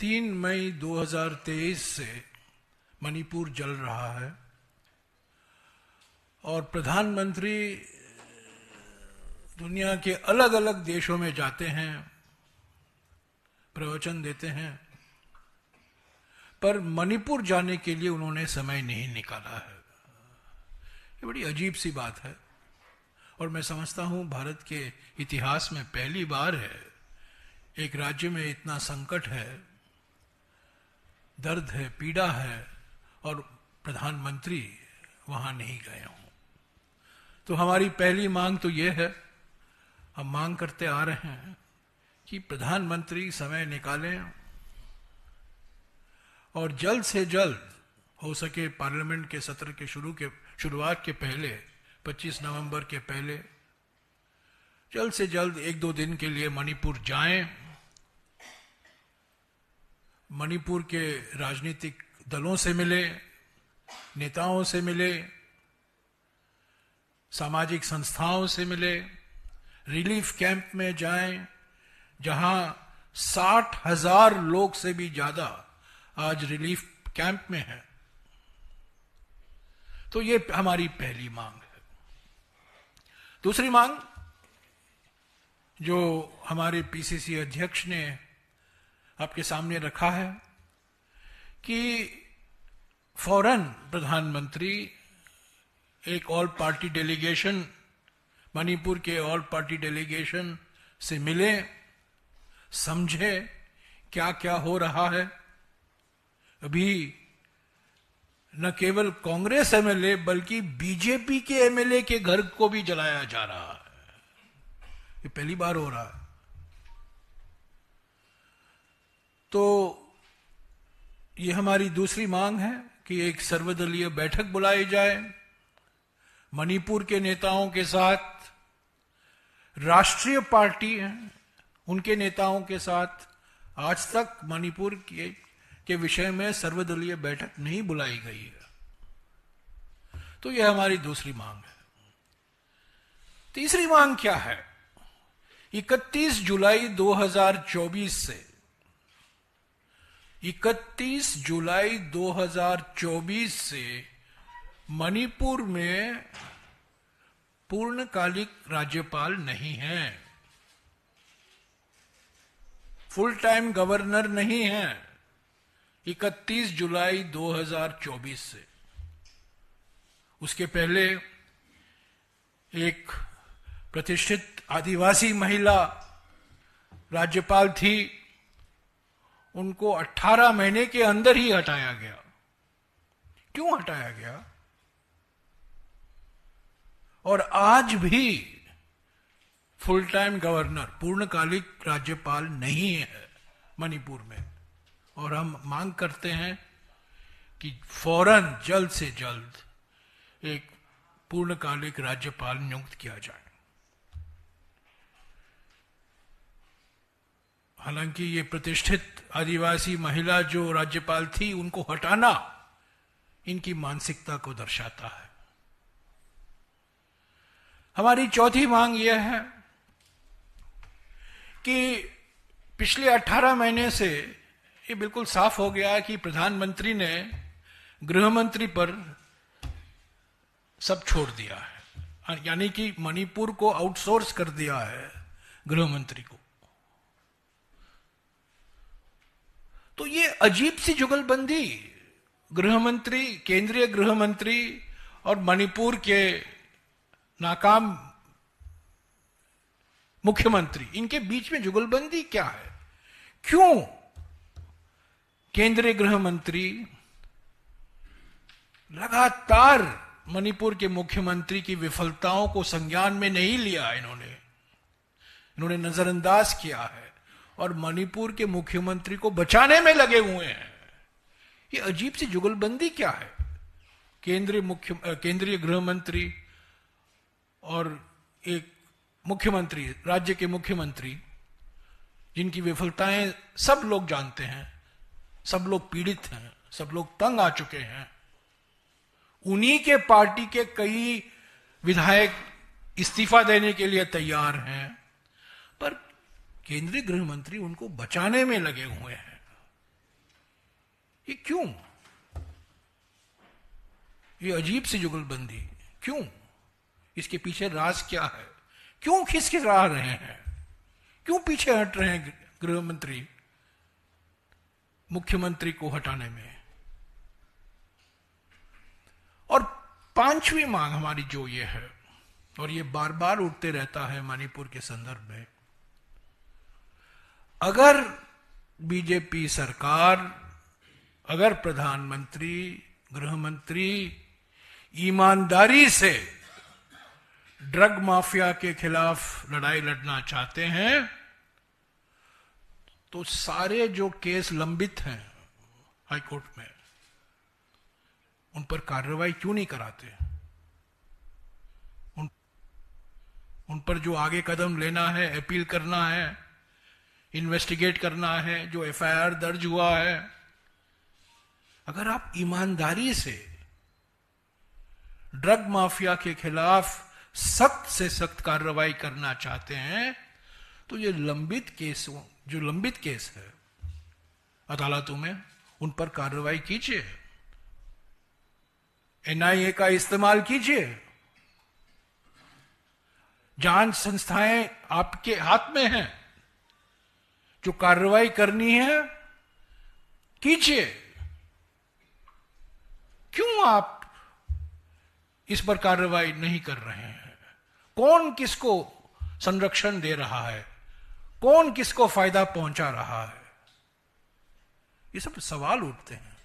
तीन मई 2023 से मणिपुर जल रहा है और प्रधानमंत्री दुनिया के अलग अलग देशों में जाते हैं प्रवचन देते हैं पर मणिपुर जाने के लिए उन्होंने समय नहीं निकाला है ये बड़ी अजीब सी बात है और मैं समझता हूं भारत के इतिहास में पहली बार है एक राज्य में इतना संकट है दर्द है पीड़ा है और प्रधानमंत्री वहां नहीं गए हूं तो हमारी पहली मांग तो यह है हम मांग करते आ रहे हैं कि प्रधानमंत्री समय निकालें और जल्द से जल्द हो सके पार्लियामेंट के सत्र के शुरू के शुरुआत के पहले 25 नवंबर के पहले जल्द से जल्द एक दो दिन के लिए मणिपुर जाएं मणिपुर के राजनीतिक दलों से मिले नेताओं से मिले सामाजिक संस्थाओं से मिले रिलीफ कैंप में जाएं जहां साठ हजार लोग से भी ज्यादा आज रिलीफ कैंप में है तो ये हमारी पहली मांग है दूसरी मांग जो हमारे पीसीसी अध्यक्ष ने आपके सामने रखा है कि फौरन प्रधानमंत्री एक ऑल पार्टी डेलीगेशन मणिपुर के ऑल पार्टी डेलीगेशन से मिले समझे क्या क्या हो रहा है अभी न केवल कांग्रेस एमएलए बल्कि बीजेपी के एमएलए के घर को भी जलाया जा रहा है ये पहली बार हो रहा है तो ये हमारी दूसरी मांग है कि एक सर्वदलीय बैठक बुलाई जाए मणिपुर के नेताओं के साथ राष्ट्रीय पार्टी है उनके नेताओं के साथ आज तक मणिपुर के के विषय में सर्वदलीय बैठक नहीं बुलाई गई है तो यह हमारी दूसरी मांग है तीसरी मांग क्या है 31 जुलाई 2024 से 31 जुलाई 2024 से मणिपुर में पूर्णकालिक राज्यपाल नहीं है फुल टाइम गवर्नर नहीं है 31 जुलाई 2024 से उसके पहले एक प्रतिष्ठित आदिवासी महिला राज्यपाल थी उनको 18 महीने के अंदर ही हटाया गया क्यों हटाया गया और आज भी फुल टाइम गवर्नर पूर्णकालिक राज्यपाल नहीं है मणिपुर में और हम मांग करते हैं कि फौरन जल्द से जल्द एक पूर्णकालिक राज्यपाल नियुक्त किया जाए हालांकि ये प्रतिष्ठित आदिवासी महिला जो राज्यपाल थी उनको हटाना इनकी मानसिकता को दर्शाता है हमारी चौथी मांग यह है कि पिछले 18 महीने से ये बिल्कुल साफ हो गया कि प्रधानमंत्री ने गृहमंत्री पर सब छोड़ दिया है यानी कि मणिपुर को आउटसोर्स कर दिया है गृहमंत्री को तो ये अजीब सी जुगलबंदी गृह मंत्री केंद्रीय गृह मंत्री और मणिपुर के नाकाम मुख्यमंत्री इनके बीच में जुगलबंदी क्या है क्यों केंद्रीय गृह मंत्री लगातार मणिपुर के मुख्यमंत्री की विफलताओं को संज्ञान में नहीं लिया इन्होंने इन्होंने नजरअंदाज किया है और मणिपुर के मुख्यमंत्री को बचाने में लगे हुए हैं ये अजीब सी जुगलबंदी क्या है केंद्रीय मुख्य केंद्रीय गृह मंत्री और एक मुख्यमंत्री राज्य के मुख्यमंत्री जिनकी विफलताएं सब लोग जानते हैं सब लोग पीड़ित हैं सब लोग तंग आ चुके हैं उन्हीं के पार्टी के कई विधायक इस्तीफा देने के लिए तैयार हैं केंद्रीय गृह मंत्री उनको बचाने में लगे हुए हैं ये क्यों ये अजीब सी जुगलबंदी क्यों इसके पीछे राज क्या है क्यों खिस रहा रहे हैं क्यों पीछे हट रहे हैं गृह मंत्री मुख्यमंत्री को हटाने में और पांचवी मांग हमारी जो ये है और ये बार बार उठते रहता है मणिपुर के संदर्भ में अगर बीजेपी सरकार अगर प्रधानमंत्री गृहमंत्री ईमानदारी से ड्रग माफिया के खिलाफ लड़ाई लड़ना चाहते हैं तो सारे जो केस लंबित हैं हाईकोर्ट में उन पर कार्रवाई क्यों नहीं कराते उन, उन पर जो आगे कदम लेना है अपील करना है इन्वेस्टिगेट करना है जो एफआईआर दर्ज हुआ है अगर आप ईमानदारी से ड्रग माफिया के खिलाफ सख्त से सख्त कार्रवाई करना चाहते हैं तो ये लंबित केस जो लंबित केस है अदालतों में उन पर कार्रवाई कीजिए एनआईए का इस्तेमाल कीजिए जांच संस्थाएं आपके हाथ में हैं जो कार्रवाई करनी है कीजिए क्यों आप इस पर कार्रवाई नहीं कर रहे हैं कौन किसको संरक्षण दे रहा है कौन किसको फायदा पहुंचा रहा है ये सब सवाल उठते हैं